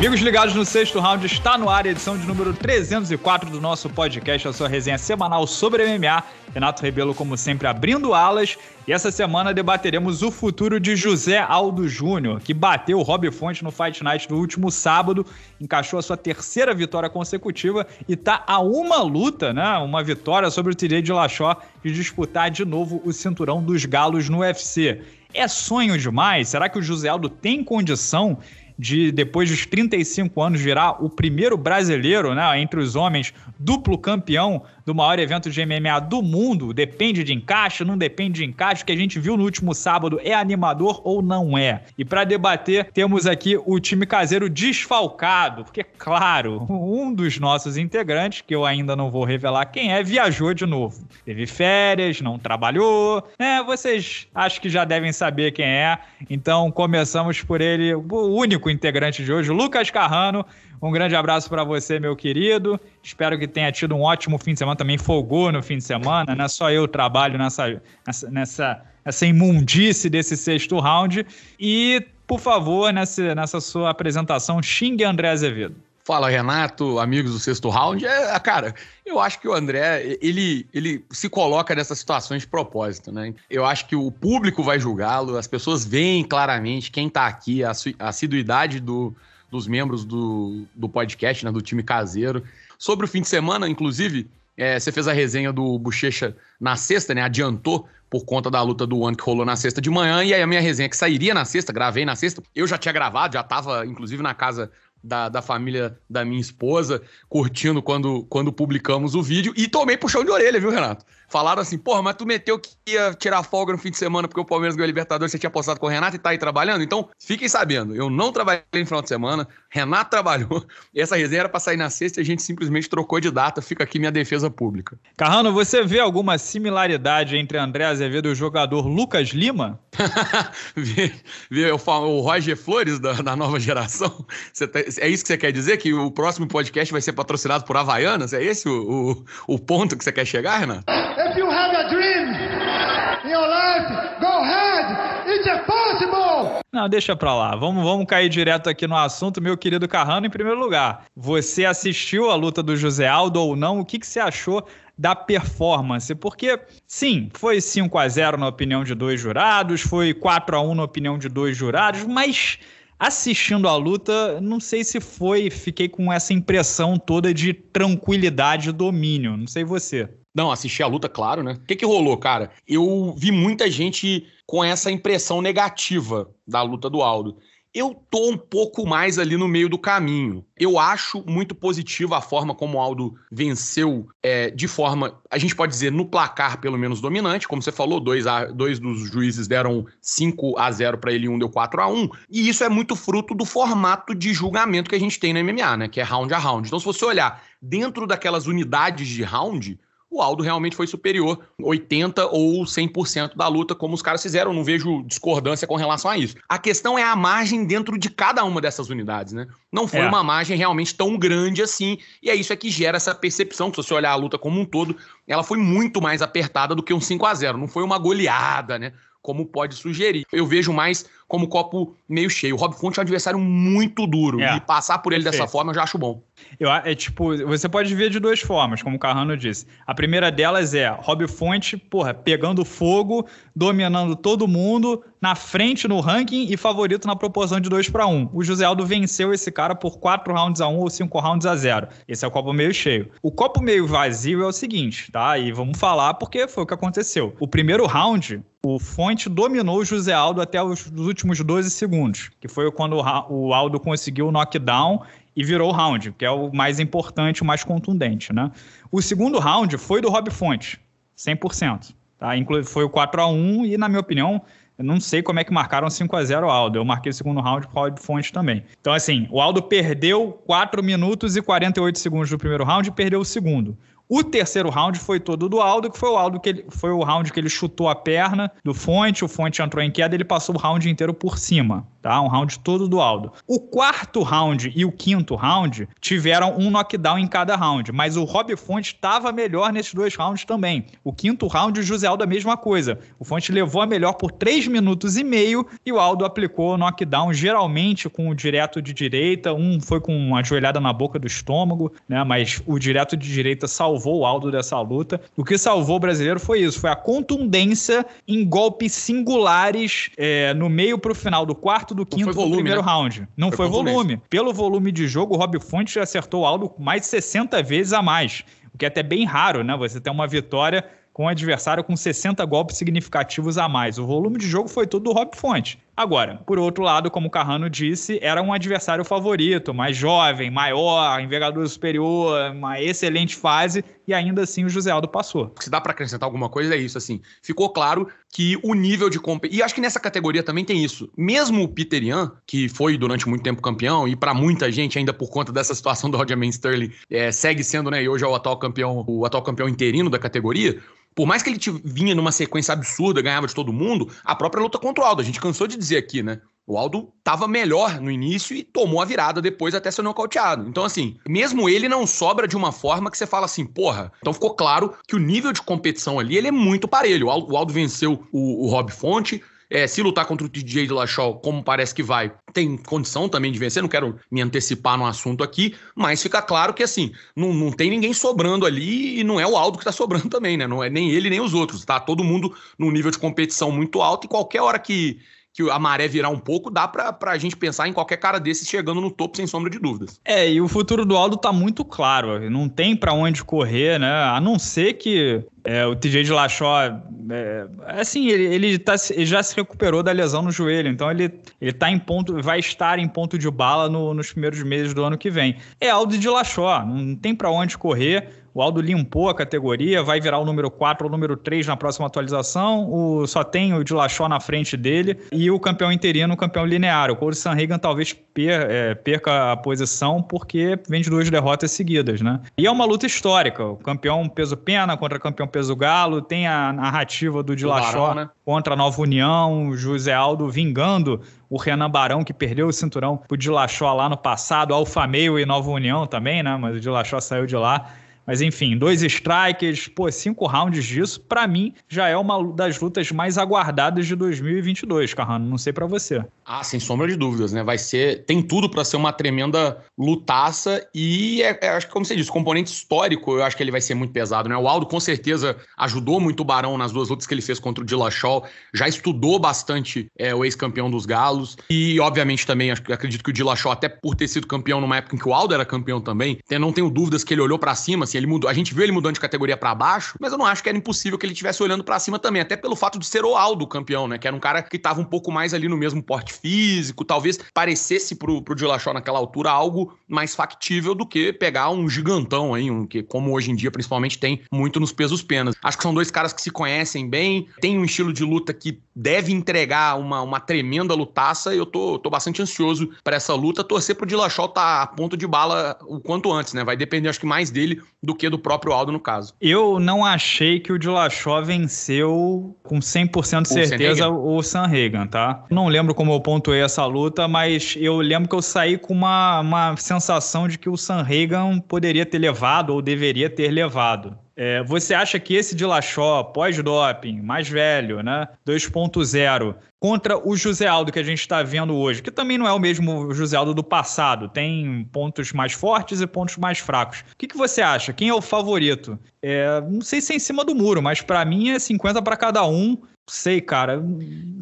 Amigos ligados no sexto round, está no ar a edição de número 304 do nosso podcast, a sua resenha semanal sobre MMA. Renato Rebelo, como sempre, abrindo alas. E essa semana debateremos o futuro de José Aldo Júnior, que bateu o Rob Fonte no Fight Night do último sábado, encaixou a sua terceira vitória consecutiva e está a uma luta, né? Uma vitória sobre o TD de Lachó de disputar de novo o cinturão dos galos no UFC. É sonho demais? Será que o José Aldo tem condição de depois dos 35 anos virar o primeiro brasileiro, né, entre os homens, duplo campeão do maior evento de MMA do mundo, depende de encaixe, não depende de encaixe, que a gente viu no último sábado, é animador ou não é? E para debater, temos aqui o time caseiro desfalcado, porque, claro, um dos nossos integrantes, que eu ainda não vou revelar quem é, viajou de novo. Teve férias, não trabalhou, né? Vocês acho que já devem saber quem é, então começamos por ele, o único integrante de hoje, Lucas Carrano. Um grande abraço para você, meu querido. Espero que tenha tido um ótimo fim de semana também folgou no fim de semana, né? Só eu trabalho nessa, nessa, nessa imundice desse sexto round. E, por favor, nessa, nessa sua apresentação, xingue André Azevedo. Fala, Renato, amigos do sexto round. É, cara, eu acho que o André, ele, ele se coloca nessas situações de propósito, né? Eu acho que o público vai julgá-lo, as pessoas veem claramente quem tá aqui, a, a assiduidade do, dos membros do, do podcast, né, do time caseiro. Sobre o fim de semana, inclusive, é, você fez a resenha do Bochecha na sexta, né? Adiantou por conta da luta do ano que rolou na sexta de manhã. E aí a minha resenha que sairia na sexta, gravei na sexta. Eu já tinha gravado, já estava inclusive na casa da, da família da minha esposa, curtindo quando, quando publicamos o vídeo, e tomei puxão de orelha, viu, Renato? Falaram assim, porra, mas tu meteu que ia tirar folga no fim de semana porque o Palmeiras ganhou a Libertadores, você tinha apostado com o Renato e tá aí trabalhando? Então, fiquem sabendo, eu não trabalhei no final de semana, Renato trabalhou, essa resenha era pra sair na sexta e a gente simplesmente trocou de data, fica aqui minha defesa pública. Carrano, você vê alguma similaridade entre André Azevedo e o jogador Lucas Lima? eu falo, o Roger Flores da, da nova geração. Tá, é isso que você quer dizer? Que o próximo podcast vai ser patrocinado por Havaianas? É esse o, o, o ponto que você quer chegar, Renan? If you have a dream in your life, go ahead! Não, deixa pra lá. Vamos, vamos cair direto aqui no assunto, meu querido Carrano. Em primeiro lugar, você assistiu a luta do José Aldo ou não? O que, que você achou? da performance, porque sim, foi 5 a 0 na opinião de dois jurados, foi 4 a 1 na opinião de dois jurados, mas assistindo a luta, não sei se foi, fiquei com essa impressão toda de tranquilidade e domínio, não sei você. Não, assisti a luta, claro, né? O que, que rolou, cara? Eu vi muita gente com essa impressão negativa da luta do Aldo. Eu tô um pouco mais ali no meio do caminho. Eu acho muito positiva a forma como o Aldo venceu é, de forma, a gente pode dizer, no placar pelo menos dominante. Como você falou, dois, a, dois dos juízes deram 5 a 0 para ele, um deu 4 a 1 E isso é muito fruto do formato de julgamento que a gente tem na MMA, né? Que é round a round. Então, se você olhar dentro daquelas unidades de round, o Aldo realmente foi superior 80 ou 100% da luta, como os caras fizeram. não vejo discordância com relação a isso. A questão é a margem dentro de cada uma dessas unidades, né? Não foi é. uma margem realmente tão grande assim. E é isso é que gera essa percepção. Se você olhar a luta como um todo, ela foi muito mais apertada do que um 5 a 0 Não foi uma goleada, né? Como pode sugerir. Eu vejo mais como copo meio cheio. O Rob Fonte é um adversário muito duro. É. E passar por ele dessa forma eu já acho bom. Eu, é tipo, você pode ver de duas formas, como o Carrano disse. A primeira delas é Rob Fonte, porra, pegando fogo, dominando todo mundo, na frente no ranking e favorito na proporção de 2 para 1. O José Aldo venceu esse cara por 4 rounds a 1 um, ou 5 rounds a 0. Esse é o copo meio cheio. O copo meio vazio é o seguinte, tá? E vamos falar porque foi o que aconteceu. O primeiro round, o Fonte dominou o José Aldo até os últimos últimos 12 segundos, que foi quando o Aldo conseguiu o knockdown e virou o round, que é o mais importante, o mais contundente, né? O segundo round foi do Rob Fonte, 100%, tá? Inclusive foi o 4 a 1 e na minha opinião, não sei como é que marcaram 5 a 0 o Aldo. Eu marquei o segundo round pro Rob Fonte também. Então assim, o Aldo perdeu 4 minutos e 48 segundos do primeiro round e perdeu o segundo. O terceiro round foi todo do Aldo, que foi o Aldo que ele, foi o round que ele chutou a perna do Fonte, o Fonte entrou em queda, ele passou o round inteiro por cima tá? Um round todo do Aldo. O quarto round e o quinto round tiveram um knockdown em cada round, mas o Rob Fonte estava melhor nesses dois rounds também. O quinto round, o José Aldo a mesma coisa. O Fonte levou a melhor por 3 minutos e meio e o Aldo aplicou o knockdown geralmente com o direto de direita, um foi com uma joelhada na boca do estômago, né? Mas o direto de direita salvou o Aldo dessa luta. O que salvou o brasileiro foi isso, foi a contundência em golpes singulares é, no meio para o final do quarto quarto do quinto volume, do primeiro né? round. Não foi, foi volume. Pelo volume de jogo, o Rob Fonte acertou o Aldo mais de 60 vezes a mais. O que é até bem raro, né? Você ter uma vitória com um adversário com 60 golpes significativos a mais. O volume de jogo foi todo do Rob Fonte. Agora, por outro lado, como o Carrano disse, era um adversário favorito, mais jovem, maior, envergadura superior, uma excelente fase, e ainda assim o José Aldo passou. Se dá para acrescentar alguma coisa, é isso, assim. Ficou claro que o nível de competição. E acho que nessa categoria também tem isso. Mesmo o Peter Ian, que foi durante muito tempo campeão, e para muita gente, ainda por conta dessa situação do Roger Sterling, é, segue sendo, né, e hoje é o atual campeão, o atual campeão interino da categoria. Por mais que ele vinha numa sequência absurda, ganhava de todo mundo, a própria luta contra o Aldo, a gente cansou de dizer aqui, né? O Aldo estava melhor no início e tomou a virada depois até ser nocauteado. Então, assim, mesmo ele não sobra de uma forma que você fala assim, porra. Então ficou claro que o nível de competição ali ele é muito parelho. O Aldo venceu o, o Rob Fonte, é, se lutar contra o TJ Dillashaw, como parece que vai, tem condição também de vencer. Não quero me antecipar no assunto aqui, mas fica claro que assim, não, não tem ninguém sobrando ali e não é o Aldo que está sobrando também, né? Não é nem ele nem os outros. Tá todo mundo num nível de competição muito alto e qualquer hora que que a maré virar um pouco, dá pra, pra gente pensar em qualquer cara desses chegando no topo, sem sombra de dúvidas. É, e o futuro do Aldo tá muito claro. Não tem para onde correr, né? A não ser que é, o TJ de Lachó, é, é, assim, ele, ele, tá, ele, já se recuperou da lesão no joelho, então ele, ele tá em ponto, vai estar em ponto de bala no, nos primeiros meses do ano que vem. É Aldo de Lachó, não tem para onde correr. O Aldo limpou a categoria, vai virar o número 4 ou o número 3 na próxima atualização. O, só tem o de Lachó na frente dele e o campeão interino, o campeão linear. O San Sanhagen talvez per, é, perca a posição porque vem de duas derrotas seguidas, né? E é uma luta histórica. O campeão peso pena contra o campeão peso galo, tem a narrativa do de Lachó né? contra a Nova União, o José Aldo vingando o Renan Barão, que perdeu o cinturão pro Dilachó lá no passado, Alfa Meio e Nova União também, né? Mas o Dilachó saiu de lá. Mas enfim, dois strikes, pô, cinco rounds disso, para mim já é uma das lutas mais aguardadas de 2022, Carrano. Não sei para você. Ah, sem sombra de dúvidas, né? Vai ser, tem tudo para ser uma tremenda lutaça e é, é, acho que como você disse, componente histórico, eu acho que ele vai ser muito pesado, né? O Aldo com certeza ajudou muito o Barão nas duas lutas que ele fez contra o Dillashaw, já estudou bastante é, o ex-campeão dos Galos e obviamente também acho, acredito que o Dillashaw até por ter sido campeão numa época em que o Aldo era campeão também, né? não tenho dúvidas que ele olhou para cima, assim, ele mudou, a gente viu ele mudando de categoria para baixo, mas eu não acho que era impossível que ele estivesse olhando para cima também, até pelo fato de ser o Aldo campeão, né? Que era um cara que tava um pouco mais ali no mesmo porte físico, talvez parecesse pro, pro Dillashaw naquela altura algo mais factível do que pegar um gigantão aí, um que como hoje em dia principalmente tem muito nos pesos penas. Acho que são dois caras que se conhecem bem, tem um estilo de luta que deve entregar uma, uma tremenda lutaça e eu tô, tô bastante ansioso para essa luta, torcer pro Dillashaw tá a ponto de bala o quanto antes, né? Vai depender acho que mais dele do que do próprio Aldo no caso. Eu não achei que o Dilachó venceu com 100% de certeza o Sanhagen, tá? Não lembro como eu pontuei essa luta, mas eu lembro que eu saí com uma, uma sensação de que o Sanhagen poderia ter levado ou deveria ter levado. É, você acha que esse de Laxó, pós-doping, mais velho, né? 2.0, contra o José Aldo que a gente está vendo hoje, que também não é o mesmo José Aldo do passado, tem pontos mais fortes e pontos mais fracos. O que, que você acha? Quem é o favorito? É, não sei se é em cima do muro, mas para mim é 50 para cada um sei, cara.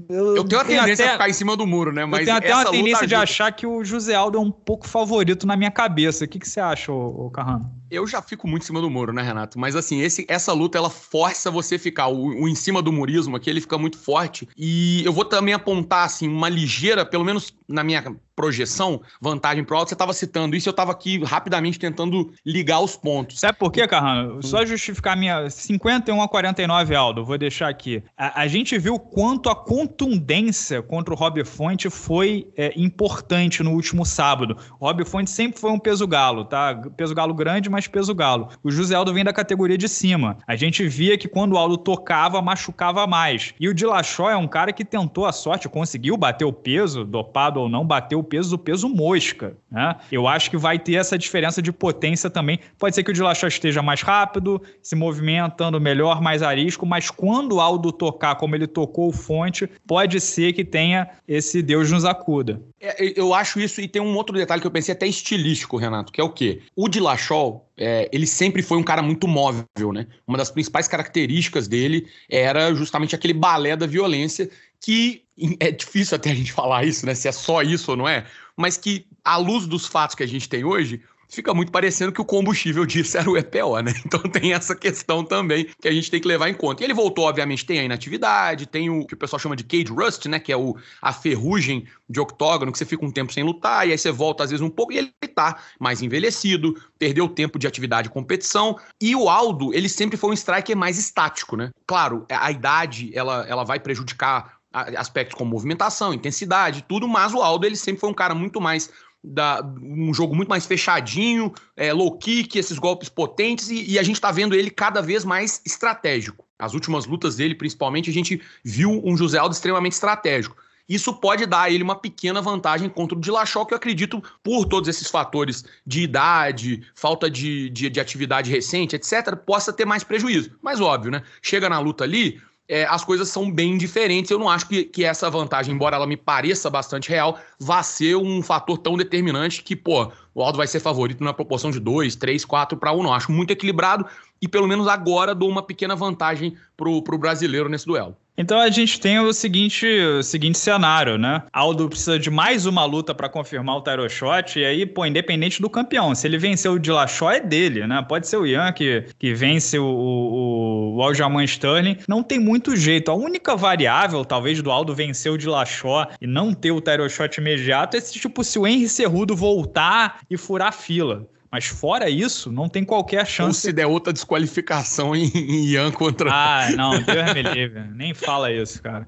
Eu, eu tenho a tendência até, a ficar em cima do muro, né? Mas eu tenho até uma tendência de achar que o José Aldo é um pouco favorito na minha cabeça. O que, que você acha, o Carrano? Eu já fico muito em cima do muro, né, Renato? Mas assim, esse, essa luta ela força você ficar. O, o em cima do murismo aqui, ele fica muito forte. E eu vou também apontar, assim, uma ligeira, pelo menos na minha projeção, vantagem para o alto. Você estava citando isso, eu estava aqui rapidamente tentando ligar os pontos. Sabe por quê, Carrano? Só justificar minha 51 a 49, Aldo, vou deixar aqui. A, a gente viu quanto a contundência contra o Rob Fonte foi é, importante no último sábado. O Rob Fonte sempre foi um peso galo, tá? Peso galo grande, mas peso galo. O José Aldo vem da categoria de cima. A gente via que quando o Aldo tocava, machucava mais. E o Dilachó é um cara que tentou a sorte, conseguiu bater o peso, dopado ou não, bateu o peso do peso mosca. Né? Eu acho que vai ter essa diferença de potência também. Pode ser que o de esteja mais rápido, se movimentando melhor, mais arisco, mas quando o Aldo tocar, como ele tocou o Fonte, pode ser que tenha esse Deus nos acuda. É, eu acho isso, e tem um outro detalhe que eu pensei até estilístico, Renato, que é o quê? O Dilachol, é, ele sempre foi um cara muito móvel, né? Uma das principais características dele era justamente aquele balé da violência que é difícil até a gente falar isso, né? Se é só isso ou não é, mas que, à luz dos fatos que a gente tem hoje, fica muito parecendo que o combustível disso era o EPO, né? Então tem essa questão também que a gente tem que levar em conta. E ele voltou, obviamente, tem a inatividade, tem o que o pessoal chama de cage rust, né? Que é o, a ferrugem de octógono, que você fica um tempo sem lutar, e aí você volta às vezes um pouco, e ele tá mais envelhecido, perdeu tempo de atividade e competição. E o Aldo, ele sempre foi um striker mais estático, né? Claro, a idade, ela, ela vai prejudicar aspectos como movimentação, intensidade, tudo, mas o Aldo ele sempre foi um cara muito mais da, um jogo muito mais fechadinho, é, low kick, esses golpes potentes, e, e a gente está vendo ele cada vez mais estratégico. As últimas lutas dele, principalmente, a gente viu um José Aldo extremamente estratégico. Isso pode dar a ele uma pequena vantagem contra o Dilachó, que eu acredito, por todos esses fatores de idade, falta de, de, de atividade recente, etc., possa ter mais prejuízo. Mas óbvio, né? Chega na luta ali, é, as coisas são bem diferentes. Eu não acho que, que essa vantagem, embora ela me pareça bastante real, vá ser um fator tão determinante que, pô, o Aldo vai ser favorito na proporção de 2, 3, 4 para 1. Não, acho muito equilibrado e pelo menos agora dou uma pequena vantagem pro, pro brasileiro nesse duelo. Então a gente tem o seguinte, o seguinte cenário, né? Aldo precisa de mais uma luta para confirmar o Tyro Shot, e aí, pô, independente do campeão, se ele venceu o Dillashaw é dele, né? Pode ser o Ian que, que vence o, o o Aljamain Sterling, não tem muito jeito. A única variável, talvez, do Aldo vencer o de Lachó e não ter o title shot imediato é se, tipo, se o Henry Cerrudo voltar e furar fila. Mas fora isso, não tem qualquer chance. Ou se der outra desqualificação em, em Ian contra. Ah, não, Deus me livre. Nem fala isso, cara.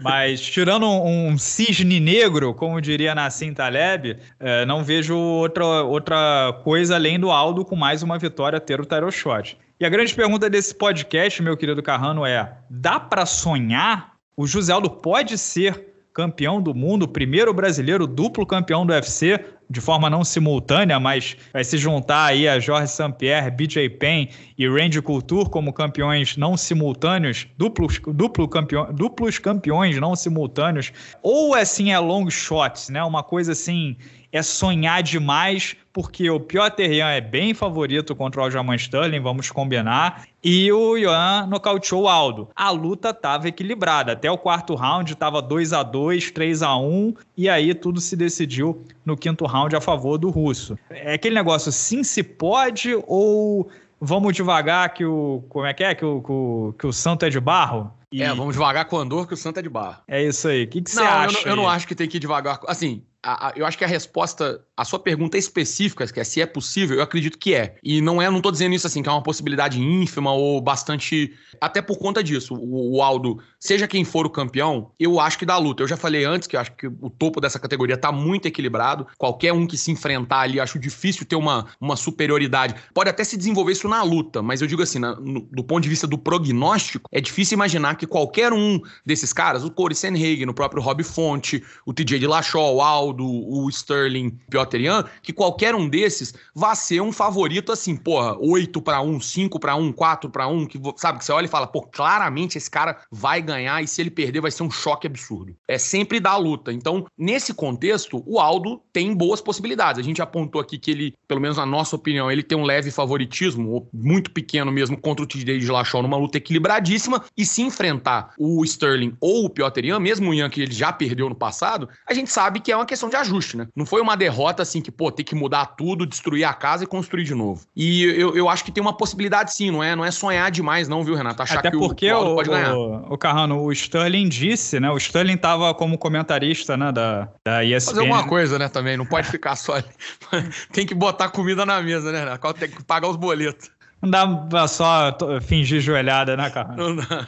Mas tirando um, um cisne negro, como diria Nassim Taleb, é, não vejo outra, outra coisa além do Aldo com mais uma vitória ter o title shot. E a grande pergunta desse podcast, meu querido Carrano, é: dá para sonhar? O José Aldo pode ser campeão do mundo, primeiro brasileiro duplo campeão do UFC, de forma não simultânea, mas vai se juntar aí a Jorge St-Pierre, BJ Penn e Randy Couture como campeões não simultâneos, duplos, duplo campeão, duplos campeões não simultâneos. Ou assim é long shot, né? Uma coisa assim é sonhar demais, porque o Piotr Jan é bem favorito contra o Aljamain Sterling, vamos combinar, e o Jan nocauteou o Aldo. A luta estava equilibrada, até o quarto round estava 2 a 2 3 a 1 e aí tudo se decidiu no quinto round a favor do russo. É aquele negócio, sim se pode ou vamos devagar que o. Como é que é? Que o, que o, que o santo é de barro? E... É, vamos devagar com o Andor que o santo é de barro. É isso aí. O que, que você acha? Eu, não, eu não acho que tem que ir devagar. Assim, a, a, eu acho que a resposta, à sua pergunta específica, que é se é possível, eu acredito que é. E não é, não tô dizendo isso assim, que é uma possibilidade ínfima ou bastante. Até por conta disso, o, o Aldo, seja quem for o campeão, eu acho que dá luta. Eu já falei antes que eu acho que o topo dessa categoria tá muito equilibrado. Qualquer um que se enfrentar ali, acho difícil ter uma, uma superioridade. Pode até se desenvolver isso na luta, mas eu digo assim, na, no, do ponto de vista do prognóstico, é difícil imaginar que qualquer um desses caras, o Corey Senhagen, o próprio Rob Fonte, o TJ de Dillashaw, o Aldo, Oswaldo, o Sterling, Piotr Jan, que qualquer um desses vai ser um favorito assim, porra, 8 para 1, 5 para 1, 4 para 1, que sabe que você olha e fala, pô, claramente esse cara vai ganhar e se ele perder vai ser um choque absurdo. É sempre da luta. Então, nesse contexto, o Aldo tem boas possibilidades. A gente apontou aqui que ele, pelo menos na nossa opinião, ele tem um leve favoritismo, muito pequeno mesmo, contra o TJ de Lachon numa luta equilibradíssima e se enfrentar o Sterling ou o Piotr Jan, mesmo o Ian que ele já perdeu no passado, a gente sabe que é uma questão questão de ajuste, né? Não foi uma derrota assim que, pô, tem que mudar tudo, destruir a casa e construir de novo. E eu, eu acho que tem uma possibilidade sim, não é, não é sonhar demais não, viu, Renato? Achar Até que porque o, o pode ganhar. O, o Carrano, o Sterling disse, né? O Sterling tava como comentarista, né, da, da ESPN. Fazer alguma coisa, né, também, não pode ficar só tem que botar comida na mesa, né, Renato? Tem que pagar os boletos. Não dá só fingir joelhada, né, cara? Não dá.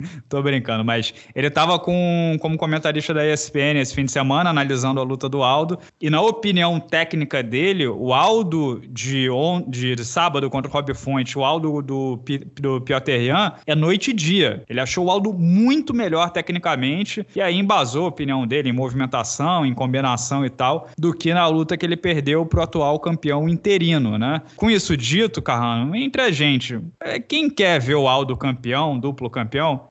Tô brincando, mas ele estava com, como comentarista da ESPN esse fim de semana, analisando a luta do Aldo. E na opinião técnica dele, o Aldo de, on, de sábado contra o Rob Fonte, o Aldo do, do Piotr Jan, é noite e dia. Ele achou o Aldo muito melhor tecnicamente, e aí embasou a opinião dele em movimentação, em combinação e tal, do que na luta que ele perdeu pro atual campeão interino, né? Com isso dito, Carrano, entre a gente, é, quem quer ver o Aldo campeão, duplo campeão,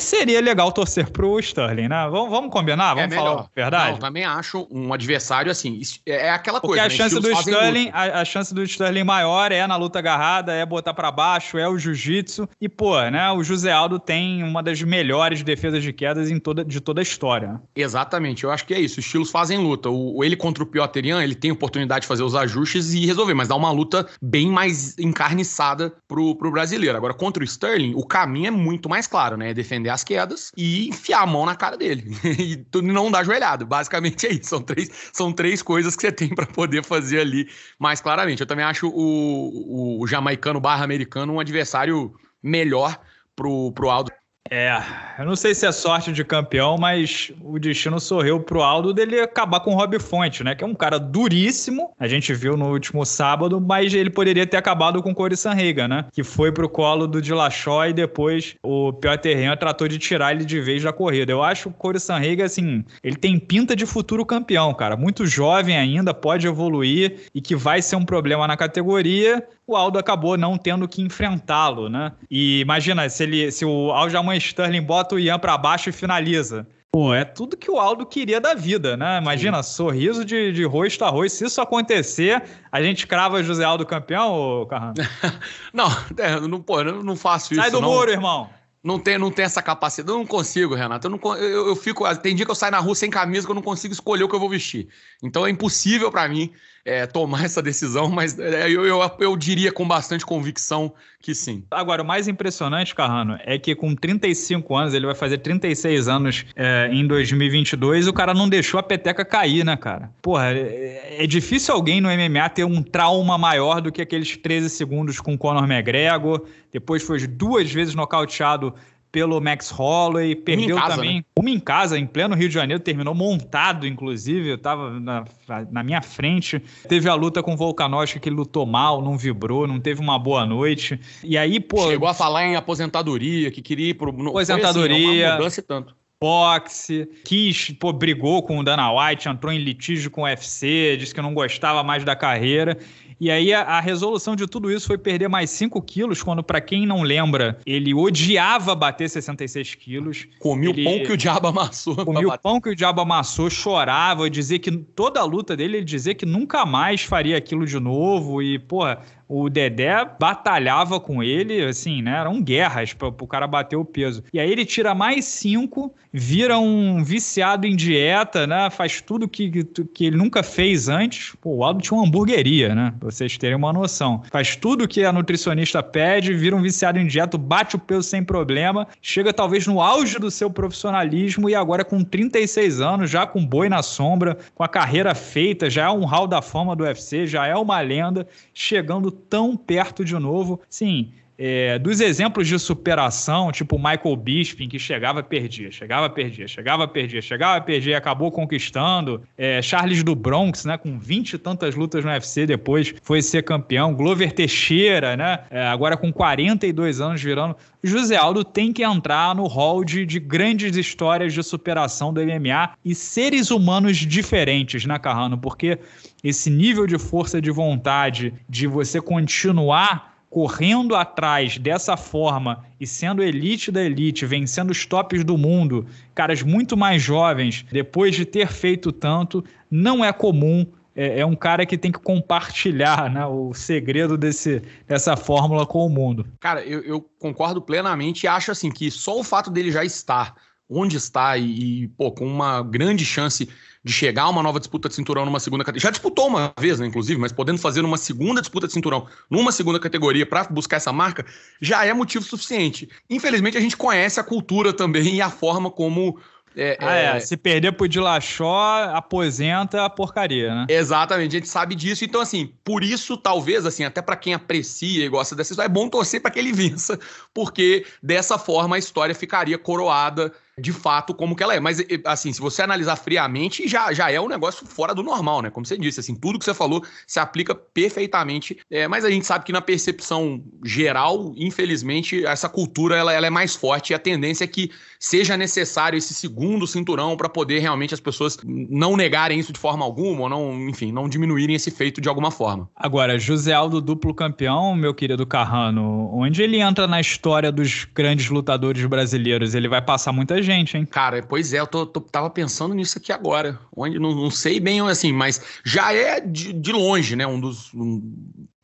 seria legal torcer pro Sterling, né? Vamos, vamos combinar? Vamos é falar a verdade? Não, também acho um adversário assim. É, é aquela coisa. Porque a né? chance, do Sterling, a, a, chance do Sterling maior é na luta agarrada, é botar para baixo, é o jiu-jitsu. E, pô, né? O José Aldo tem uma das melhores defesas de quedas em toda, de toda a história. Né? Exatamente. Eu acho que é isso. Os estilos fazem luta. O, ele contra o Pioterian, ele tem oportunidade de fazer os ajustes e resolver, mas dá uma luta bem mais encarniçada pro, pro brasileiro. Agora, contra o Sterling, o caminho é muito mais claro, né? É defender as quedas e enfiar a mão na cara dele. e tu não dá joelhado. Basicamente é isso. São três, são três coisas que você tem para poder fazer ali mais claramente. Eu também acho o, o jamaicano barra americano um adversário melhor pro, pro Aldo é, eu não sei se é sorte de campeão, mas o destino sorriu pro Aldo dele acabar com o Rob Fonte, né? Que é um cara duríssimo, a gente viu no último sábado, mas ele poderia ter acabado com o Cory Sanrega, né? Que foi pro colo do Dilachó e depois o Piotr terreno tratou de tirar ele de vez da corrida. Eu acho que o Cory Sanrega, assim, ele tem pinta de futuro campeão, cara. Muito jovem ainda, pode evoluir e que vai ser um problema na categoria o Aldo acabou não tendo que enfrentá-lo, né? E imagina se ele, se o Aljamain Sterling bota o Ian para baixo e finaliza. Pô, é tudo que o Aldo queria da vida, né? Imagina, Sim. sorriso de, de rosto a rosto. Se isso acontecer, a gente crava José Aldo campeão, ô Carrano? não, é, não, pô, eu não faço isso. Sai do não. muro, irmão. Não tem, não tem essa capacidade. Eu não consigo, Renato. Eu, não, eu, eu fico. Tem dia que eu saio na rua sem camisa que eu não consigo escolher o que eu vou vestir. Então é impossível para mim é, tomar essa decisão, mas é, eu, eu, eu diria com bastante convicção que sim. Agora, o mais impressionante, Carrano, é que com 35 anos, ele vai fazer 36 anos é, em 2022, o cara não deixou a peteca cair, né, cara? Porra, é, é difícil alguém no MMA ter um trauma maior do que aqueles 13 segundos com o Conor McGregor, depois foi duas vezes nocauteado pelo Max Holloway, perdeu casa, também né? uma em casa, em pleno Rio de Janeiro, terminou montado, inclusive, estava na, na, minha frente. Teve a luta com o Volkanovski, que ele lutou mal, não vibrou, não teve uma boa noite. E aí, pô... Chegou a falar em aposentadoria, que queria ir pro... Assim, é aposentadoria. não, assim, mudança e tanto boxe, quis, pô, brigou com o Dana White, entrou em litígio com o UFC, disse que não gostava mais da carreira. E aí a, a, resolução de tudo isso foi perder mais 5 quilos, quando, para quem não lembra, ele odiava bater 66 quilos. Comia o pão que o diabo amassou. Comia o pão que o diabo amassou, chorava, dizia que toda a luta dele, ele dizia que nunca mais faria aquilo de novo. E, porra, o Dedé batalhava com ele, assim, né? Eram guerras para o cara bater o peso. E aí ele tira mais cinco, vira um viciado em dieta, né? Faz tudo que, que ele nunca fez antes. Pô, o Aldo tinha uma hamburgueria, né? Pra vocês terem uma noção. Faz tudo que a nutricionista pede, vira um viciado em dieta, bate o peso sem problema, chega talvez no auge do seu profissionalismo e agora com 36 anos, já com boi na sombra, com a carreira feita, já é um hall da fama do UFC, já é uma lenda, chegando tão perto de novo. Sim, é, dos exemplos de superação, tipo Michael Bisping, que chegava, perdia, chegava, perdia, chegava, perdia, chegava, perdia, acabou conquistando. É, Charles do Bronx, né, com 20 e tantas lutas no UFC, depois foi ser campeão. Glover Teixeira, né, é, agora com 42 anos virando. José Aldo tem que entrar no hall de, de grandes histórias de superação do MMA e seres humanos diferentes, né, Carrano? Porque esse nível de força de vontade de você continuar correndo atrás dessa forma e sendo elite da elite, vencendo os tops do mundo, caras muito mais jovens, depois de ter feito tanto, não é comum. É, é um cara que tem que compartilhar né, o segredo desse, dessa fórmula com o mundo. Cara, eu, eu concordo plenamente e acho assim que só o fato dele já estar onde está e, e pô, com uma grande chance de chegar a uma nova disputa de cinturão numa segunda categoria. Já disputou uma vez, né, inclusive, mas podendo fazer uma segunda disputa de cinturão numa segunda categoria para buscar essa marca, já é motivo suficiente. Infelizmente, a gente conhece a cultura também e a forma como é, ah, é, é. Se perder pro Dilachó, aposenta a porcaria, né? Exatamente, a gente sabe disso. Então, assim, por isso, talvez, assim, até para quem aprecia e gosta dessa história, é bom torcer para que ele vença, porque dessa forma a história ficaria coroada de fato como que ela é. Mas, assim, se você analisar friamente, já, já é um negócio fora do normal, né? Como você disse, assim, tudo que você falou se aplica perfeitamente. É, mas a gente sabe que na percepção geral, infelizmente, essa cultura ela, ela é mais forte e a tendência é que seja necessário esse segundo cinturão para poder realmente as pessoas não negarem isso de forma alguma, ou não, enfim, não diminuírem esse feito de alguma forma. Agora, José Aldo, duplo campeão, meu querido Carrano, onde ele entra na história história dos grandes lutadores brasileiros. Ele vai passar muita gente, hein? Cara, pois é, eu tô, tô tava pensando nisso aqui agora. Onde, não, não, sei bem assim, mas já é de, de longe, né? Um dos. Um,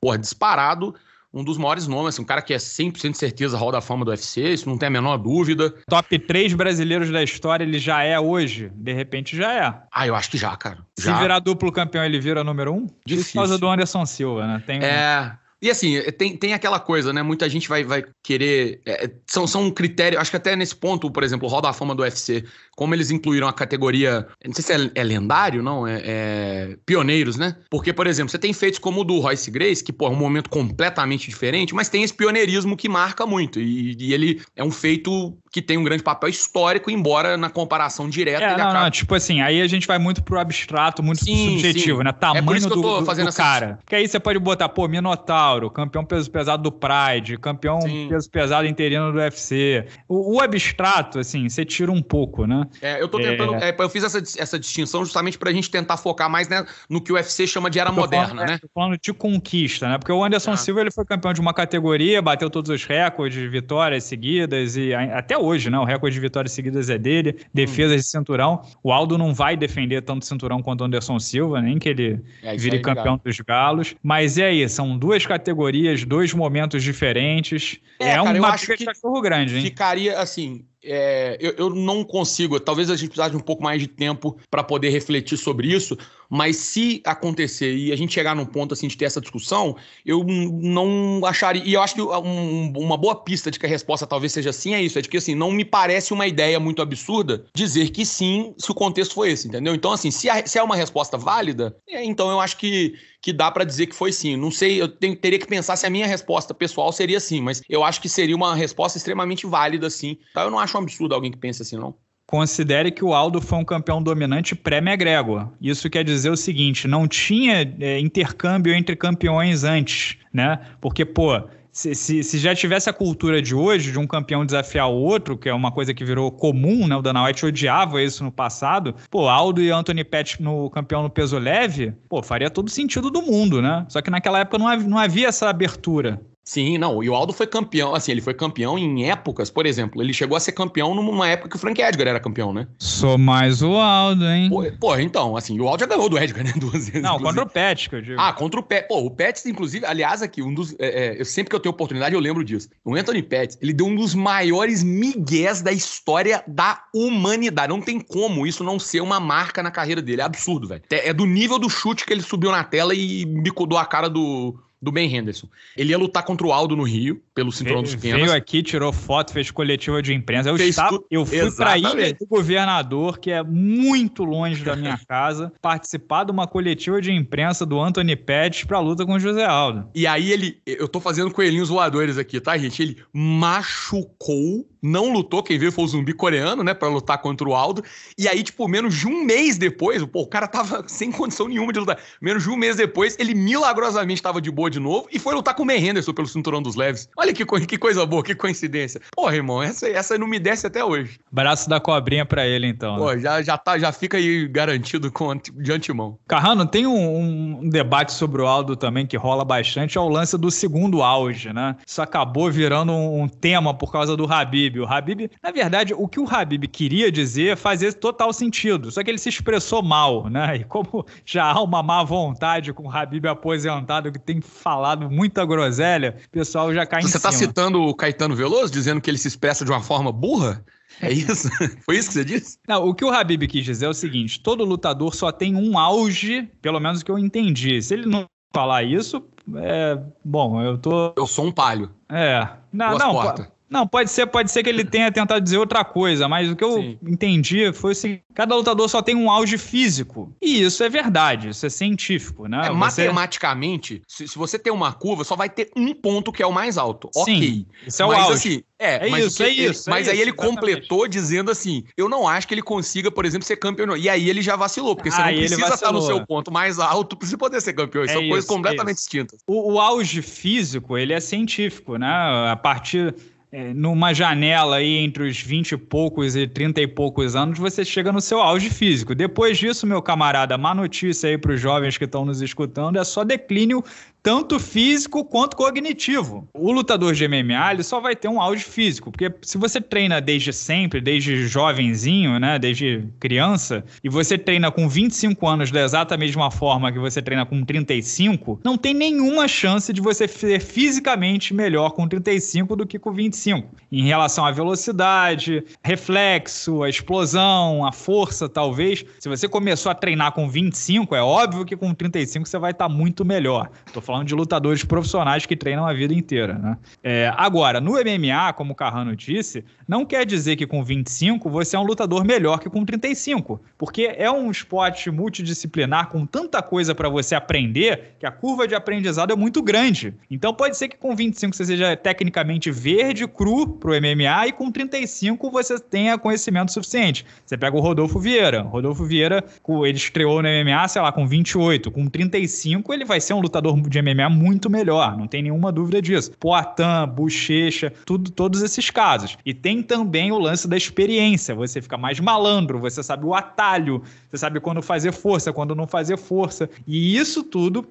porra, disparado um dos maiores nomes, assim, um cara que é 100% de certeza Hall da Fama do UFC, isso não tem a menor dúvida. Top 3 brasileiros da história, ele já é hoje? De repente já é. Ah, eu acho que já, cara. Já. Se virar duplo campeão, ele vira número 1? Um? Difícil. Por causa do Anderson Silva, né? Tem é, um... E assim, tem, tem aquela coisa, né? Muita gente vai, vai querer. É, é são, são um critério. Acho que até nesse ponto, por exemplo, o Roda Fama do UFC, como eles incluíram a categoria. Não sei se é, é lendário, não, é, é, Pioneiros, né? Porque, por exemplo, você tem feitos como o do Royce Grace, que, pô, é um momento completamente diferente, mas tem esse pioneirismo que marca muito. E, e ele é um feito que tem um grande papel histórico, embora na comparação direta é, ele não, acaba... não, tipo assim, aí a gente vai muito pro abstrato, muito sim, subjetivo, sim. né? É Tamanho é do, do, do essa... cara. Porque aí você pode botar, pô, Minotauro, campeão peso pesado do Pride, campeão sim. peso pesado interino do UFC. O, o, abstrato, assim, você tira um pouco, né? É, eu tô é. tentando... É... eu fiz essa, essa distinção justamente pra gente tentar focar mais né, no que o UFC chama de era tô moderna, falando, é, né? Tô falando de conquista, né? Porque o Anderson ah. Silva, ele foi campeão de uma categoria, bateu todos os recordes, vitórias seguidas e até hoje, né? O recorde de vitórias seguidas é dele, defesa hum. de cinturão. O Aldo não vai defender tanto cinturão quanto o Anderson Silva, nem que ele é, vire é campeão dos galos. Mas é aí, são duas categorias, dois momentos diferentes. É, é cara, uma briga cachorro grande, hein? Ficaria assim, é, eu, eu, não consigo. Talvez a gente precise de um pouco mais de tempo para poder refletir sobre isso, mas se acontecer e a gente chegar num ponto assim de ter essa discussão, eu não acharia. E eu acho que um, uma boa pista de que a resposta talvez seja sim é isso: é de que assim, não me parece uma ideia muito absurda dizer que sim se o contexto for esse, entendeu? Então, assim, se, a, se é uma resposta válida, é, então eu acho que que dá para dizer que foi sim. Não sei, eu tenho, teria que pensar se a minha resposta pessoal seria sim, mas eu acho que seria uma resposta extremamente válida, sim. Tá, eu não acho um absurdo alguém que pense assim, não. Considere que o Aldo foi um campeão dominante pré-McGregor. Isso quer dizer o seguinte: não tinha é, intercâmbio entre campeões antes, né? Porque, pô, se, se, se, já tivesse a cultura de hoje, de um campeão desafiar o outro, que é uma coisa que virou comum, né? O Dana White odiava isso no passado. Pô, Aldo e Anthony Pettis no campeão no peso leve, pô, faria todo sentido do mundo, né? Só que naquela época não havia, não havia essa abertura. Sim, não. E o Aldo foi campeão, assim, ele foi campeão em épocas, por exemplo. Ele chegou a ser campeão numa época que o Frank Edgar era campeão, né? Sou mais o Aldo, hein? Pô, pô então, assim, o Aldo já ganhou do Edgar, né? Duas vezes. Não, inclusive. contra o Pet, que eu digo. Ah, contra o Pet. Pô, o Pet, inclusive, aliás, aqui, um dos. É, é, eu, sempre que eu tenho oportunidade, eu lembro disso. O Anthony Pet, ele deu um dos maiores migués da história da humanidade. Não tem como isso não ser uma marca na carreira dele. É absurdo, velho. É, é do nível do chute que ele subiu na tela e bicudou a cara do, do Ben Henderson. Ele ia lutar contra o Aldo no Rio, pelo cinturão Ve dos penas. Veio aqui, tirou foto, fez coletiva de imprensa. Eu, estava, eu fui para a ilha do governador, que é muito longe da minha casa, participar de uma coletiva de imprensa do Anthony Pettis para a luta com o José Aldo. E aí ele, eu tô fazendo coelhinhos voadores aqui, tá, gente? Ele machucou não lutou, quem veio foi o zumbi coreano, né, para lutar contra o Aldo. E aí, tipo, menos de um mês depois, pô, o cara tava sem condição nenhuma de lutar. Menos de um mês depois, ele milagrosamente tava de boa de novo e foi lutar com o May Henderson pelo cinturão dos leves. Olha que, que coisa boa, que coincidência. Porra, irmão, essa, essa não me desce até hoje. Braço da cobrinha para ele, então. Pô, né? já, já, tá, já fica aí garantido com, de antemão. Carrano, tem um, um debate sobre o Aldo também que rola bastante, é o lance do segundo auge, né? Isso acabou virando um, um tema por causa do Habib. Habib. O Habib, na verdade, o que o Habib queria dizer fazia total sentido, só que ele se expressou mal, né? E como já há uma má vontade com o Habib aposentado que tem falado muita groselha, o pessoal já cai Você em tá cima. Você está citando o Caetano Veloso, dizendo que ele se expressa de uma forma burra? É isso? Foi isso que você disse? Não, o que o Habib quis dizer é o seguinte: todo lutador só tem um auge, pelo menos que eu entendi. Se ele não falar isso, é. Bom, eu tô. Eu sou um palho. É. Não, Duas não. Portas. Não, pode ser, pode ser que ele tenha tentado dizer outra coisa, mas o que eu Sim. entendi foi o seguinte: cada lutador só tem um auge físico. E isso é verdade, isso é científico, né? É, você... Matematicamente, se, se, você tem uma curva, só vai ter um ponto que é o mais alto. Sim, ok. Isso é o mas, auge. Assim, é, é, mas isso, que, é isso, Mas é aí ele exatamente. completou dizendo assim: eu não acho que ele consiga, por exemplo, ser campeão. E aí ele já vacilou, porque você não precisa estar no seu ponto mais alto para você poder ser campeão. É são coisas é completamente distintas. O, o auge físico, ele é científico, né? A partir é, numa janela aí entre os 20 e poucos e 30 e poucos anos, você chega no seu auge físico. Depois disso, meu camarada, má notícia aí para os jovens que estão nos escutando, é só declínio tanto físico quanto cognitivo. O lutador de MMA, ele só vai ter um auge físico, porque se você treina desde sempre, desde jovenzinho, né, desde criança, e você treina com 25 anos da exata mesma forma que você treina com 35, não tem nenhuma chance de você ser fisicamente melhor com 35 do que com 25. Em relação à velocidade, reflexo, a explosão, a força, talvez, se você começou a treinar com 25, é óbvio que com 35 você vai estar tá muito melhor. Tô falando falando de lutadores profissionais que treinam a vida inteira, né? É, agora, no MMA, como o Carrano disse, não quer dizer que com 25 você é um lutador melhor que com 35, porque é um esporte multidisciplinar com tanta coisa para você aprender que a curva de aprendizado é muito grande. Então pode ser que com 25 você seja tecnicamente verde cru pro MMA e com 35 você tenha conhecimento suficiente. Você pega o Rodolfo Vieira. Rodolfo Vieira, ele estreou no MMA, sei lá, com 28, com 35 ele vai ser um lutador de MMA muito melhor, não tem nenhuma dúvida disso. Poitin, Bochecha, tudo, todos esses casos. E tem também o lance da experiência, você fica mais malandro, você sabe o atalho, você sabe quando fazer força, quando não fazer força. E isso tudo,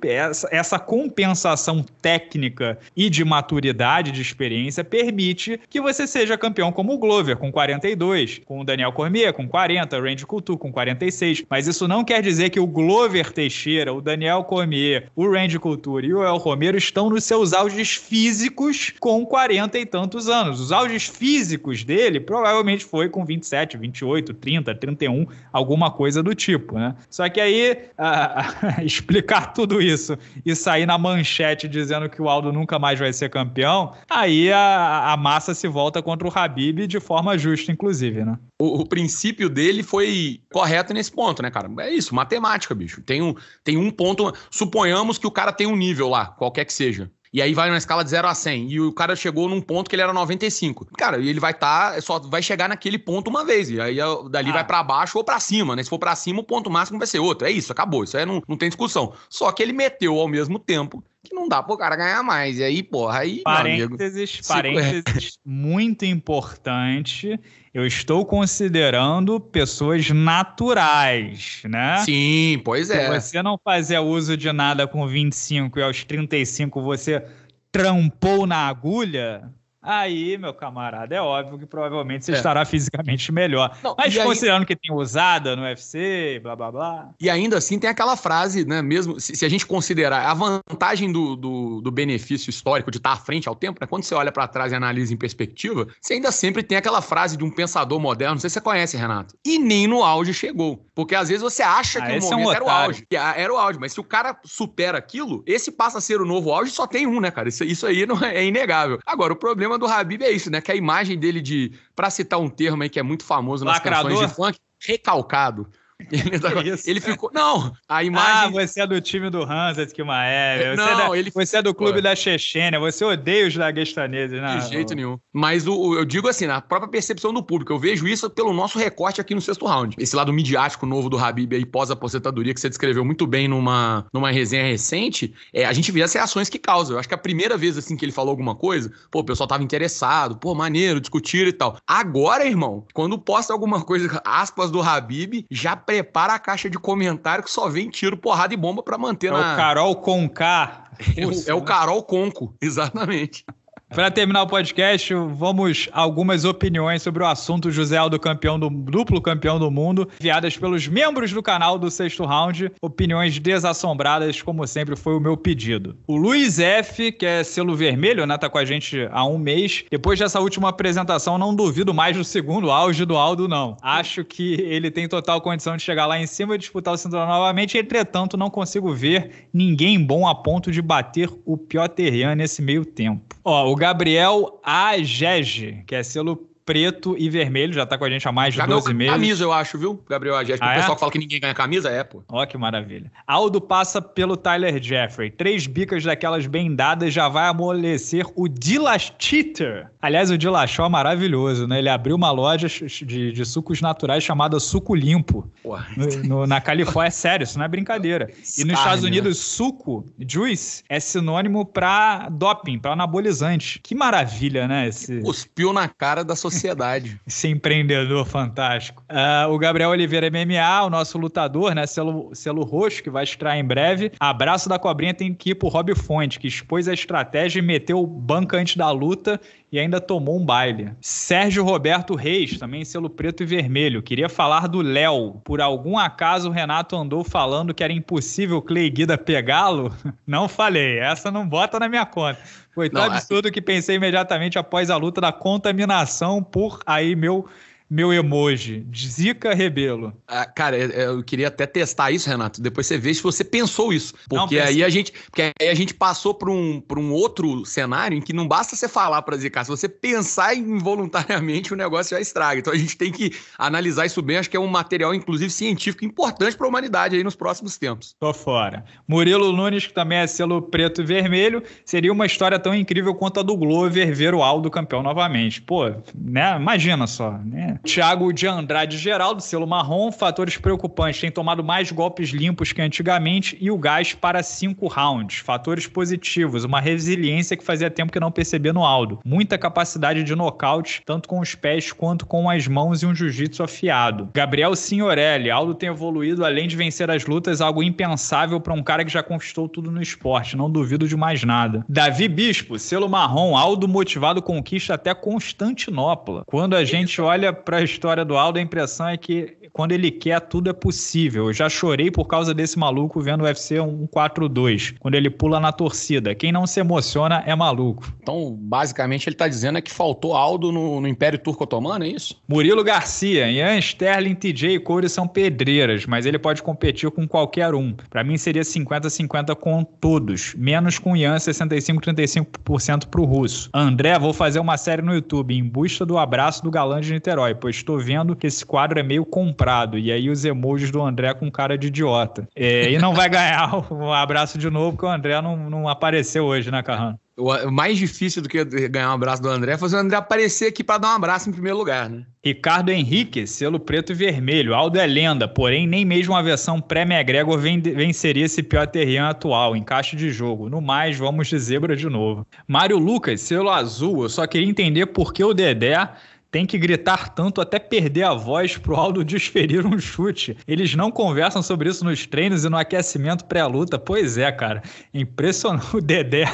essa, compensação técnica e de maturidade, de experiência, permite que você seja campeão como o Glover, com 42, com o Daniel Cormier, com 40, Randy Couture, com 46. Mas isso não quer dizer que o Glover Teixeira, o Daniel Cormier, o Randy Couture e o El Romero estão nos seus auges físicos com 40 e tantos anos. Os auges físicos dele provavelmente foi com 27, 28, 30, 31, alguma coisa do do tipo, né? Só que aí, uh, explicar tudo isso e sair na manchete dizendo que o Aldo nunca mais vai ser campeão, aí a, a massa se volta contra o Habib de forma justa, inclusive, né? O, o, princípio dele foi correto nesse ponto, né, cara? É isso, matemática, bicho. Tem um, tem um ponto. Suponhamos que o cara tem um nível lá, qualquer que seja. E aí vai numa escala de 0 a 100. E o cara chegou num ponto que ele era 95. Cara, ele vai estar, tá, é só vai chegar naquele ponto uma vez. E aí é, dali ah. vai para baixo ou para cima, né? Se for para cima, o ponto máximo vai ser outro. É isso, acabou. Isso aí não, não tem discussão. Só que ele meteu ao mesmo tempo que não dá pro cara ganhar mais. E aí, porra, aí. Parênteses, amigo, parênteses, se... muito importante eu estou considerando pessoas naturais, né? Sim, pois é. Se você não fazer uso de nada com 25 e aos 35 você trampou na agulha, Aí, meu camarada, é óbvio que provavelmente você é. estará fisicamente melhor. Não, Mas considerando que tem usada no UFC, blá blá blá. E ainda assim tem aquela frase, né? Mesmo se, se a gente considerar a vantagem do, do, do benefício histórico de estar à frente ao tempo, né, quando você olha para trás e analisa em perspectiva, você ainda sempre tem aquela frase de um pensador moderno, não sei se você conhece, Renato. E nem no auge chegou. Porque às vezes você acha ah, que o momento é um era o auge. Era o auge, mas se o cara supera aquilo, esse passa a ser o novo auge, só tem um, né, cara? Isso, isso aí não é, é inegável. Agora, o problema problema do Habib é isso, né? Que a imagem dele de, para citar um termo aí que é muito famoso nas Lacrador. canções de funk, recalcado. Ele, ele ficou. Não, a imagem. Ah, você é do time do Hansa que uma é. Você não, é da... ele... você é do clube Pô. da Chechênia, você odeia os daguestaneses, né? De jeito nenhum. Mas o, o, eu digo assim, na própria percepção do público, eu vejo isso pelo nosso recorte aqui no sexto round. Esse lado midiático novo do Habib aí pós-aposentadoria, que você descreveu muito bem numa, numa resenha recente, é, a gente vê as reações que causa. Eu acho que a primeira vez assim que ele falou alguma coisa, pô, o pessoal tava interessado, pô, maneiro, discutiram e tal. Agora, irmão, quando posta alguma coisa, aspas do Habib, já prepara a caixa de comentário que só vem tiro, porrada e bomba para manter é na. O Carol Conká. É o, é o Carol Conco, exatamente. Para terminar o podcast, vamos algumas opiniões sobre o assunto José Aldo campeão do duplo campeão do mundo, enviadas pelos membros do canal do Sexto Round, opiniões desassombradas, como sempre foi o meu pedido. O Luiz F, que é selo vermelho, né, tá com a gente há um mês. Depois dessa última apresentação, não duvido mais do segundo auge do Aldo não. Acho que ele tem total condição de chegar lá em cima e disputar o cinturão novamente, entretanto, não consigo ver ninguém bom a ponto de bater o Piotr Jan nesse meio tempo. Ó, o Gabriel Agege, que é selo preto e vermelho, já tá com a gente há mais de já 12 meses. camisa, eu acho, viu, Gabriel Agés? Ah, o é? pessoal que fala que ninguém ganha camisa, é, pô. Ó, que maravilha. Aldo passa pelo Tyler Jeffrey. Três bicas daquelas bem dadas já vai amolecer o Dilas Cheater. Aliás, o show é maravilhoso, né? Ele abriu uma loja de, de sucos naturais chamada Suco Limpo. No, no, na Califórnia, é sério, isso não é brincadeira. E nos Estados né? Unidos, suco, juice, é sinônimo pra doping, pra anabolizante. Que maravilha, né? Esse... Cuspiu na cara da sociedade sociedade. Esse empreendedor fantástico. Uh, o Gabriel Oliveira MMA, o nosso lutador, né? Selo, selo roxo, que vai estrear em breve. Abraço da cobrinha tem que ir pro Rob Fonte, que expôs a estratégia e meteu banca antes da luta e ainda tomou um baile. Sérgio Roberto Reis, também selo preto e vermelho. Queria falar do Léo. Por algum acaso o Renato andou falando que era impossível o Clay Guida pegá-lo? Não falei, essa não bota na minha conta. Foi tão é. absurdo que pensei imediatamente após a luta da contaminação por aí meu meu emoji Zica Rebelo. Ah, cara, eu queria até testar isso, Renato. Depois você vê se você pensou isso. Porque não, aí a gente, porque aí a gente passou para um, um outro cenário em que não basta você falar para Zica. Se você pensar involuntariamente, o negócio já estraga. Então a gente tem que analisar isso bem. Acho que é um material, inclusive, científico importante para a humanidade aí nos próximos tempos. Tô fora. Murilo Nunes, que também é selo preto e vermelho, seria uma história tão incrível quanto a do Glover ver o Aldo campeão novamente. Pô, né? Imagina só, né? Thiago de Andrade Geraldo, selo marrom, fatores preocupantes, tem tomado mais golpes limpos que antigamente e o gás para cinco rounds. Fatores positivos, uma resiliência que fazia tempo que não percebia no Aldo. Muita capacidade de nocaute, tanto com os pés quanto com as mãos e um jiu-jitsu afiado. Gabriel Signorelli, Aldo tem evoluído além de vencer as lutas, algo impensável para um cara que já conquistou tudo no esporte, não duvido de mais nada. Davi Bispo, selo marrom, Aldo motivado conquista até Constantinopla. Quando a gente olha para para a história do Aldo, a impressão é que quando ele quer, tudo é possível. Eu já chorei por causa desse maluco vendo o UFC 142, quando ele pula na torcida. Quem não se emociona é maluco. Então, basicamente, ele está dizendo é que faltou Aldo no, no Império Turco Otomano, é isso? Murilo Garcia, Ian Sterling, TJ e Corey são pedreiras, mas ele pode competir com qualquer um. Para mim, seria 50-50 com todos, menos com Ian, 65-35% para o russo. André, vou fazer uma série no YouTube, Em Busca do Abraço do Galã de Niterói herói. estou vendo que esse quadro é meio comprado. E aí os emojis do André com cara de idiota. É, e não vai ganhar um abraço de novo, porque o André não, não apareceu hoje, né, Carran? O mais difícil do que ganhar um abraço do André é fazer o André aparecer aqui para dar um abraço em primeiro lugar, né? Ricardo Henrique, selo preto e vermelho. Aldo é lenda, porém nem mesmo a versão pré-McGregor venceria esse pior terreno atual, encaixe de jogo. No mais, vamos de zebra de novo. Mário Lucas, selo azul. Eu só queria entender por que o Dedé tem que gritar tanto até perder a voz pro Aldo desferir um chute. Eles não conversam sobre isso nos treinos e no aquecimento pré-luta. Pois é, cara. Impressionou o Dedé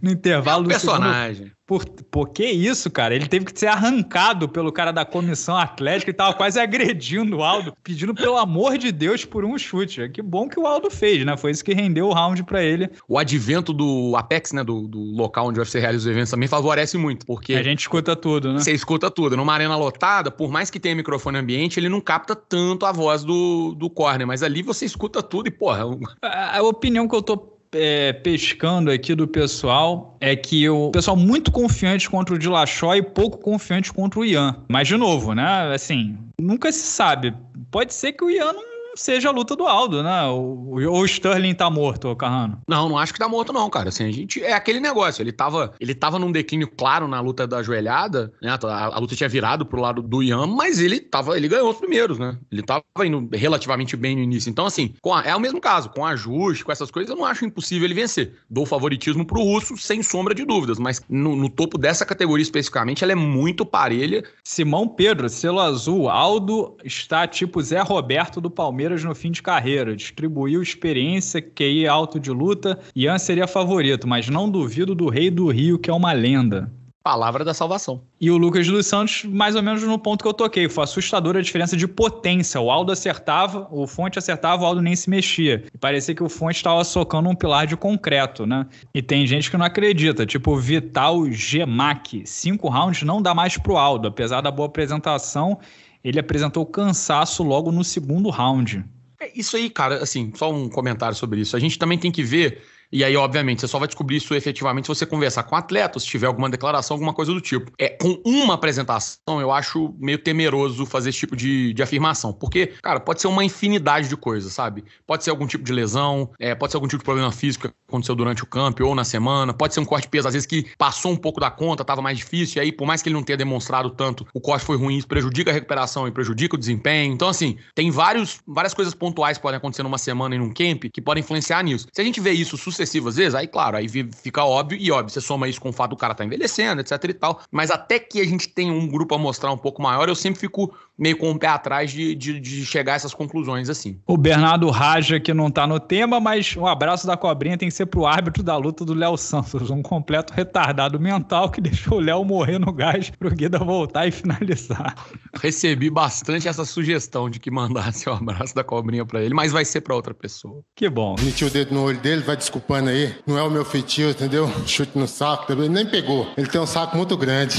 no intervalo é um do personagem. Segundo... Por, por que isso, cara? Ele teve que ser arrancado pelo cara da comissão atlética e tava quase agredindo o Aldo, pedindo pelo amor de Deus por um chute. É que bom que o Aldo fez, né? Foi isso que rendeu o round para ele. O advento do Apex, né? Do, do local onde o UFC realiza os eventos também favorece muito, porque. A gente escuta tudo, né? Você escuta tudo. Numa arena lotada, por mais que tenha microfone ambiente, ele não capta tanto a voz do, do corner, mas ali você escuta tudo e, porra. A, a opinião que eu tô é, pescando aqui do pessoal é que o pessoal muito confiante contra o Dilachó e pouco confiante contra o Ian. Mas, de novo, né? Assim, nunca se sabe. Pode ser que o Ian não seja a luta do Aldo, né? Ou, o Sterling tá morto, Carrano? Não, não acho que tá morto, não, cara. Assim, a gente. É aquele negócio. Ele tava, ele tava num declínio claro na luta da joelhada, né? A, a, luta tinha virado pro lado do Ian, mas ele tava. Ele ganhou os primeiros, né? Ele tava indo relativamente bem no início. Então, assim, a, é o mesmo caso, com ajuste, com essas coisas, eu não acho impossível ele vencer. Dou favoritismo pro russo, sem sombra de dúvidas, mas no, no topo dessa categoria especificamente, ela é muito parelha. Simão Pedro, selo azul, Aldo está tipo Zé Roberto do Palmeiras no fim de carreira. Distribuiu experiência, QI alto de luta. Ian seria favorito, mas não duvido do Rei do Rio, que é uma lenda. Palavra da salvação. E o Lucas dos Santos, mais ou menos no ponto que eu toquei. Foi assustadora a diferença de potência. O Aldo acertava, o Fonte acertava, o Aldo nem se mexia. E parecia que o Fonte estava socando um pilar de concreto, né? E tem gente que não acredita, tipo Vital Gemac. Cinco rounds não dá mais pro Aldo, apesar da boa apresentação ele apresentou cansaço logo no segundo round. É isso aí, cara, assim, só um comentário sobre isso. A gente também tem que ver e aí, obviamente, você só vai descobrir isso efetivamente se você conversar com o atleta, se tiver alguma declaração, alguma coisa do tipo. É, com uma apresentação, eu acho meio temeroso fazer esse tipo de, de afirmação. Porque, cara, pode ser uma infinidade de coisas, sabe? Pode ser algum tipo de lesão, é, pode ser algum tipo de problema físico que aconteceu durante o campo ou na semana, pode ser um corte de peso, às vezes que passou um pouco da conta, estava mais difícil, e aí, por mais que ele não tenha demonstrado tanto, o corte foi ruim, isso prejudica a recuperação e prejudica o desempenho. Então, assim, tem vários, várias coisas pontuais que podem acontecer numa semana e num camp que podem influenciar nisso. Se a gente vê isso sucessivamente, sucessivas vezes, aí claro, aí fica óbvio, e óbvio, você soma isso com o fato do cara tá envelhecendo, etc e tal, mas até que a gente tenha um grupo a mostrar um pouco maior, eu sempre fico meio com o um pé atrás de, de, de, chegar a essas conclusões assim. O Bernardo Raja, que não tá no tema, mas um abraço da cobrinha tem que ser pro árbitro da luta do Léo Santos, um completo retardado mental que deixou o Léo morrer no gás pro Guida voltar e finalizar. Recebi bastante essa sugestão de que mandasse o um abraço da cobrinha para ele, mas vai ser para outra pessoa. Que bom. Meti o dedo no olho dele, vai desculpando aí. Não é o meu feitio, entendeu? Chute no saco, ele nem pegou. Ele tem um saco muito grande.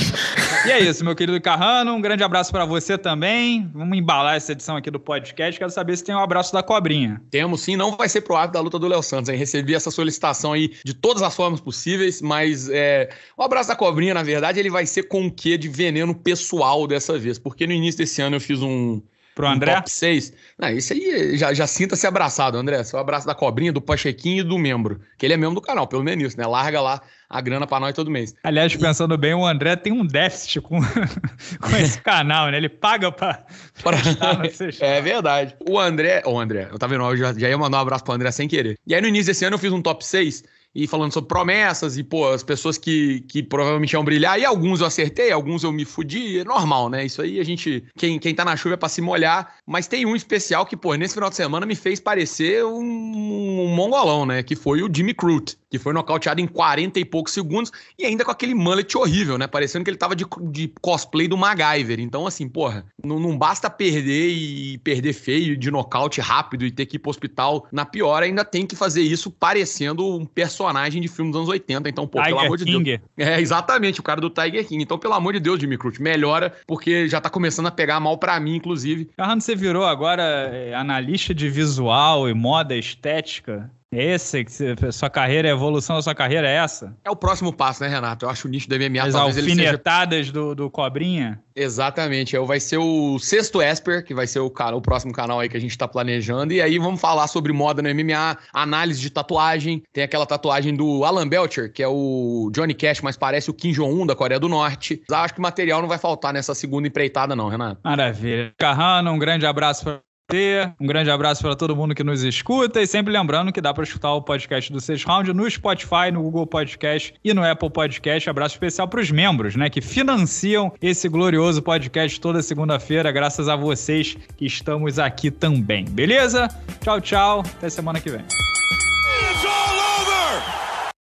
E é isso, meu querido Carrano, um grande abraço para você também. Vamos embalar essa edição aqui do podcast. Quero saber se tem um abraço da cobrinha. Temos sim, não vai ser pro árbitro da luta do Léo Santos, hein? Recebi essa solicitação aí de todas as formas possíveis, mas é, o abraço da cobrinha, na verdade, ele vai ser com o quê de veneno pessoal dessa vez? Porque no início desse ano eu fiz um, Pro André? top 6. Não, isso aí já, já sinta-se abraçado, André. Seu abraço da cobrinha, do Pachequinho e do membro. Que ele é membro do canal, pelo menos é isso, né? Larga lá a grana para nós todo mês. Aliás, pensando e... bem, o André tem um déficit com, com esse canal, né? Ele paga para. Pra... é verdade. O André. Ô, oh, André, eu tava vendo, eu já, já ia mandar um abraço pro André sem querer. E aí, no início desse ano, eu fiz um top 6 e falando sobre promessas e, pô, as pessoas que, que provavelmente iam brilhar. E alguns eu acertei, alguns eu me fudi. É normal, né? Isso aí a gente. Quem, quem tá na chuva é pra se molhar. Mas tem um especial que, pô, nesse final de semana me fez parecer um, um mongolão, né? Que foi o Jimmy Crute que foi nocauteado em 40 e poucos segundos e ainda com aquele mullet horrível, né? Parecendo que ele tava de, de cosplay do MacGyver. Então, assim, porra, não, não, basta perder e perder feio de nocaute rápido e ter que ir pro hospital na pior, ainda tem que fazer isso parecendo um personagem de filme dos anos 80. Então, pô, Tiger pelo amor de King. Deus. É, exatamente, o cara do Tiger King. Então, pelo amor de Deus, Jimmy Cruz, melhora, porque já tá começando a pegar mal para mim, inclusive. Carrano, você virou agora é, analista de visual e moda estética. Esse, sua carreira, a evolução da sua carreira é essa? É o próximo passo, né, Renato? Eu acho o nicho do MMA As talvez alfinetadas ele seja... do, do Cobrinha? Exatamente. Eu, é vai ser o sexto Esper, que vai ser o, cara, o próximo canal aí que a gente tá planejando. E aí vamos falar sobre moda no MMA, análise de tatuagem. Tem aquela tatuagem do Alan Belcher, que é o Johnny Cash, mas parece o Kim Jong-un da Coreia do Norte. Acho que material não vai faltar nessa segunda empreitada não, Renato. Maravilha. Carrano, um grande abraço pra um grande abraço para todo mundo que nos escuta e sempre lembrando que dá para escutar o podcast do Sexto Round no Spotify, no Google Podcast e no Apple Podcast. Abraço especial para os membros, né, que financiam esse glorioso podcast toda segunda-feira, graças a vocês que estamos aqui também. Beleza? Tchau, tchau. Até semana que vem.